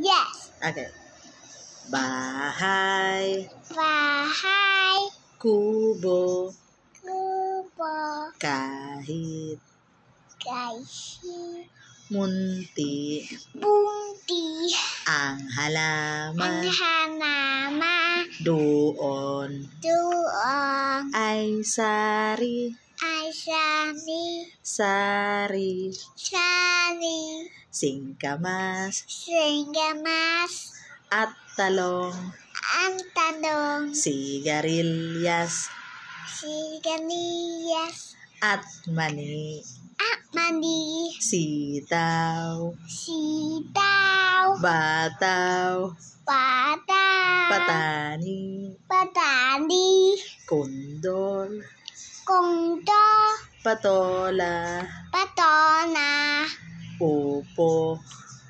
Yes. Okay. Bahay. Bahay. Kubo. Kubo. Kahit. Kahit. Munti. Munti. Ang halaman. Ang halaman. Doon. Doon. Ay sari. Ay sari. Sari. Sari singkamas, singkamas, at talong, ang talong, sigarilyas, sigarilyas, at mani, at mani, sitaw, sitaw, bataw, bataw, patani, patani, kundol, kundol, patola, patola, Opo.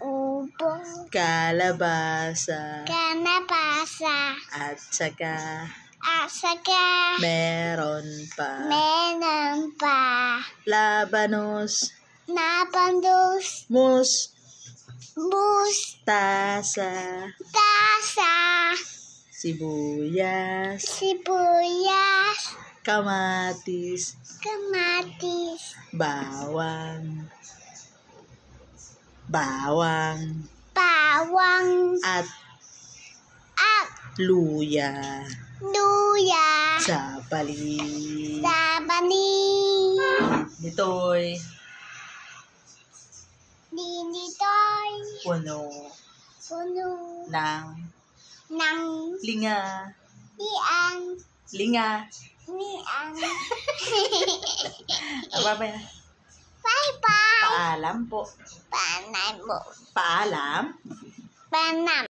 Opo. Kalabasa. Kalabasa. At saka. At saka. Meron pa. Meron pa. Labanos. Labanos. Mus. Mus. Tasa. Tasa. Sibuyas. Sibuyas. Kamatis. Kamatis. Bawang. bawang, bawang, at, at, luya, luya, sa palig, sa palig, ditoy nitoy, puno, puno, ng, ng, linga, liang, linga, liang, ababa yan. Bye bye. Paalam po. Paalam po. Paalam. Paalam.